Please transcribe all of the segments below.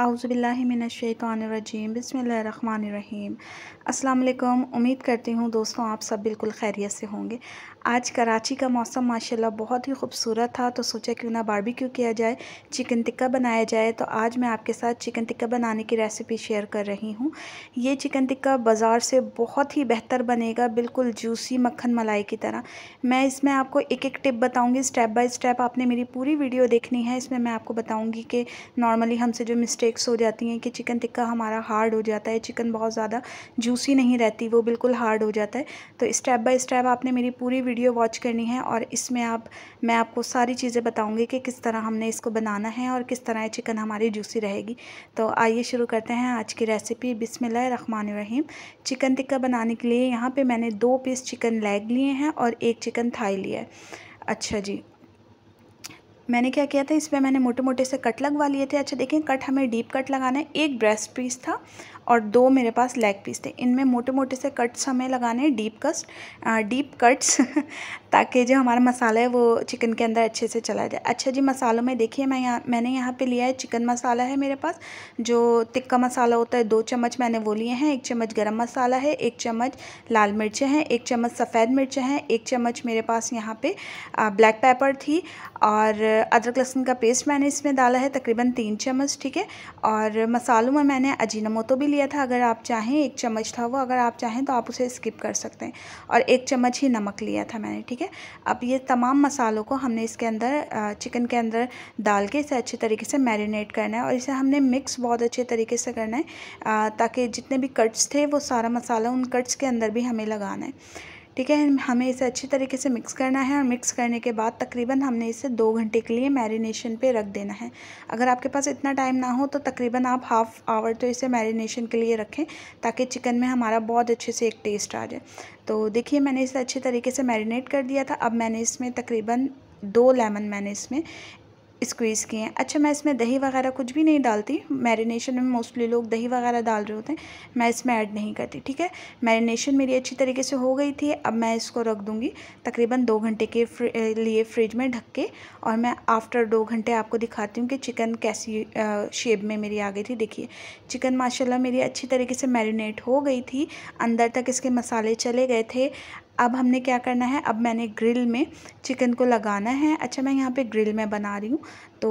आउज़बिल्लिमिनशैतरजीम बसमीम अल्लाम उम्मीद करती हूँ दोस्तों आप सब बिल्कुल खैरियत से होंगे आज कराची का मौसम माशाल्लाह बहुत ही खूबसूरत था तो सोचा क्यों ना बारबेक्यू किया जाए चिकन टिक्का बनाया जाए तो आज मैं आपके साथ चिकन टिक्का बनाने की रेसिपी शेयर कर रही हूँ ये चिकन टिक्का बाज़ार से बहुत ही बेहतर बनेगा बिल्कुल जूसी मक्खन मलाई की तरह मैं इसमें आपको एक एक टिप बताऊँगी स्टेप बाई स्टेप आपने मेरी पूरी वीडियो देखनी है इसमें मैं आपको बताऊँगी कि नॉर्मली हमसे जो मिस्टेक्स हो जाती हैं कि चिकन टिक्का हमारा हार्ड हो जाता है चिकन बहुत ज़्यादा जूसी नहीं रहती वो बिल्कुल हार्ड हो जाता है तो स्टेप बाई स्टेप आपने मेरी पूरी वीडियो वॉच करनी है और इसमें आप मैं आपको सारी चीज़ें बताऊंगी कि किस तरह हमने इसको बनाना है और किस तरह चिकन हमारी जूसी रहेगी तो आइए शुरू करते हैं आज की रेसिपी बिसमिल रहीम चिकन टिक्का बनाने के लिए यहाँ पर मैंने दो पीस चिकन लेग लिए हैं और एक चिकन थाई लिया है अच्छा जी मैंने क्या किया था इसमें मैंने मोटे मोटे से कट लगवा लिए थे अच्छा देखें कट हमें डीप कट लगाना है एक ब्रेस्ट पीस था और दो मेरे पास लेग पीस थे इनमें मोटे मोटे से कट्स हमें लगाने हैं डीप कस्ट डीप कट्स ताकि जो हमारा मसाला है वो चिकन के अंदर अच्छे से चला जाए अच्छा जी मसालों में देखिए मैं यहाँ मैंने यहाँ पे लिया है चिकन मसाला है मेरे पास जो तिक्का मसाला होता है दो चम्मच मैंने वो लिए हैं एक चम्मच गर्म मसाला है एक चम्मच लाल मिर्चें हैं एक चम्मच सफ़ेद मिर्चें हैं एक चम्मच मेरे पास यहाँ पे ब्लैक पेपर थी और अदरक लहसुन का पेस्ट मैंने इसमें डाला है तकरीबन तीन चम्मच ठीक है और मसालों में मैंने अजीनमोतो भी लिया था अगर आप चाहें एक चम्मच था वो अगर आप चाहें तो आप उसे स्किप कर सकते हैं और एक चम्मच ही नमक लिया था मैंने ठीक है अब ये तमाम मसालों को हमने इसके अंदर चिकन के अंदर डाल के इसे अच्छे तरीके से मैरिनेट करना है और इसे हमने मिक्स बहुत अच्छे तरीके से करना है ताकि जितने भी कट्स थे वो सारा मसाला उन कट्स के अंदर भी हमें लगाना है ठीक है हमें इसे अच्छी तरीके से मिक्स करना है और मिक्स करने के बाद तकरीबन हमने इसे दो घंटे के लिए मैरिनेशन पे रख देना है अगर आपके पास इतना टाइम ना हो तो तकरीबन आप हाफ़ आवर तो इसे मैरिनेशन के लिए रखें ताकि चिकन में हमारा बहुत अच्छे से एक टेस्ट आ जाए तो देखिए मैंने इसे अच्छे तरीके से मैरिनेट कर दिया था अब मैंने इसमें तकरीबन दो लेमन मैंने इसमें स्क्वीज़ किए हैं अच्छा मैं इसमें दही वगैरह कुछ भी नहीं डालती मैरिनेशन में मोस्टली लोग दही वगैरह डाल रहे होते हैं मैं इसमें ऐड नहीं करती ठीक है मैरिनेशन मेरी अच्छी तरीके से हो गई थी अब मैं इसको रख दूँगी तकरीबन दो घंटे के फ्रि, लिए फ्रिज में ढक के और मैं आफ्टर दो घंटे आपको दिखाती हूँ कि चिकन कैसी शेप में मेरी आ गई थी देखिए चिकन माशाला मेरी अच्छी तरीके से मैरिनेट हो गई थी अंदर तक इसके मसाले चले गए थे अब हमने क्या करना है अब मैंने ग्रिल में चिकन को लगाना है अच्छा मैं यहाँ पे ग्रिल में बना रही हूँ तो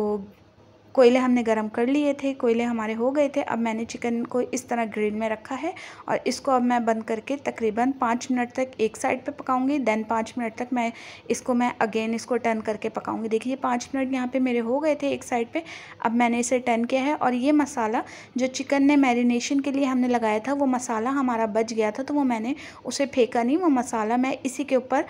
कोयले हमने गरम कर लिए थे कोयले हमारे हो गए थे अब मैंने चिकन को इस तरह ग्रिल में रखा है और इसको अब मैं बंद करके तकरीबन पाँच मिनट तक एक साइड पे पकाऊंगी देन पाँच मिनट तक मैं इसको मैं अगेन इसको टर्न करके पकाऊंगी देखिए पाँच मिनट यहाँ पे मेरे हो गए थे एक साइड पे अब मैंने इसे टर्न किया है और ये मसाला जो चिकन ने मैरिनेशन के लिए हमने लगाया था वो मसाला हमारा बच गया था तो वो मैंने उसे फेंका नहीं वो मसाला मैं इसी के ऊपर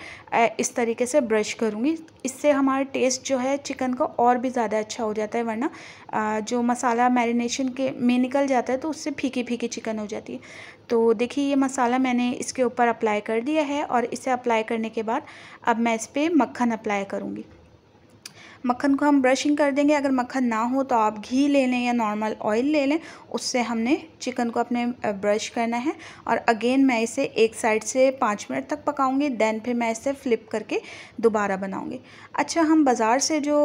इस तरीके से ब्रश करूँगी इससे हमारा टेस्ट जो है चिकन का और भी ज़्यादा अच्छा हो जाता है वरना ना जो मसाला मैरिनेशन के में निकल जाता है तो उससे फीकी फीकी चिकन हो जाती है तो देखिए ये मसाला मैंने इसके ऊपर अप्लाई कर दिया है और इसे अप्लाई करने के बाद अब मैं इस पर मक्खन अप्लाई करूँगी मक्खन को हम ब्रशिंग कर देंगे अगर मक्खन ना हो तो आप घी ले लें या नॉर्मल ऑयल ले लें उससे हमने चिकन को अपने ब्रश करना है और अगेन मैं इसे एक साइड से पाँच मिनट तक पकाऊंगी देन फिर मैं इसे फ्लिप करके दोबारा बनाऊंगी अच्छा हम बाज़ार से जो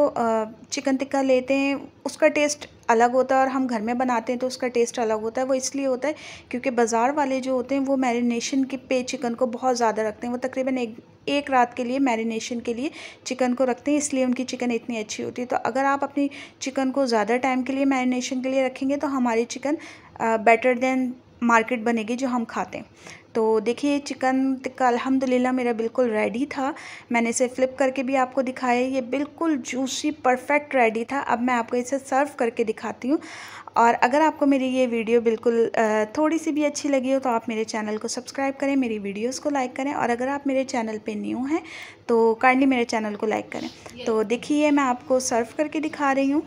चिकन टिक्का लेते हैं उसका टेस्ट अलग होता है और हम घर में बनाते हैं तो उसका टेस्ट अलग होता है वो इसलिए होता है क्योंकि बाज़ार वाले जो होते हैं वो मैरिनेशन के पे चिकन को बहुत ज़्यादा रखते हैं वो तकरीबन एक एक रात के लिए मैरिनेशन के लिए चिकन को रखते हैं इसलिए उनकी चिकन इतनी अच्छी होती है तो अगर आप अपनी चिकन को ज़्यादा टाइम के लिए मैरिनेशन के लिए रखेंगे तो हमारी चिकन बेटर देन मार्केट बनेगी जो हम खाते हैं तो देखिए चिकन टिक्का अलहमदिल्ला मेरा बिल्कुल रेडी था मैंने इसे फ़्लिप करके भी आपको दिखाया ये बिल्कुल जूसी परफेक्ट रेडी था अब मैं आपको इसे सर्व करके दिखाती हूँ और अगर आपको मेरी ये वीडियो बिल्कुल थोड़ी सी भी अच्छी लगी हो तो आप मेरे चैनल को सब्सक्राइब करें मेरी वीडियोस को लाइक करें और अगर आप मेरे चैनल पे न्यू हैं तो काइंडली मेरे चैनल को लाइक करें तो देखिए मैं आपको सर्व करके दिखा रही हूँ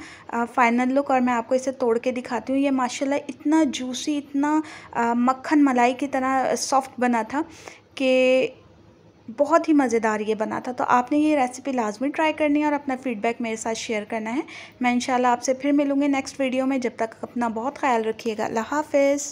फाइनल लुक और मैं आपको इसे तोड़ के दिखाती हूँ ये माशाला इतना जूसी इतना मक्खन मलाई की तरह सॉफ्ट सॉफ्ट बना था कि बहुत ही मज़ेदार ये बना था तो आपने ये रेसिपी लाजमी ट्राई करनी है और अपना फ़ीडबैक मेरे साथ शेयर करना है मैं इंशाल्लाह आपसे फिर मिलूँगी नेक्स्ट वीडियो में जब तक अपना बहुत ख्याल रखिएगा अल्लाह हाफिज़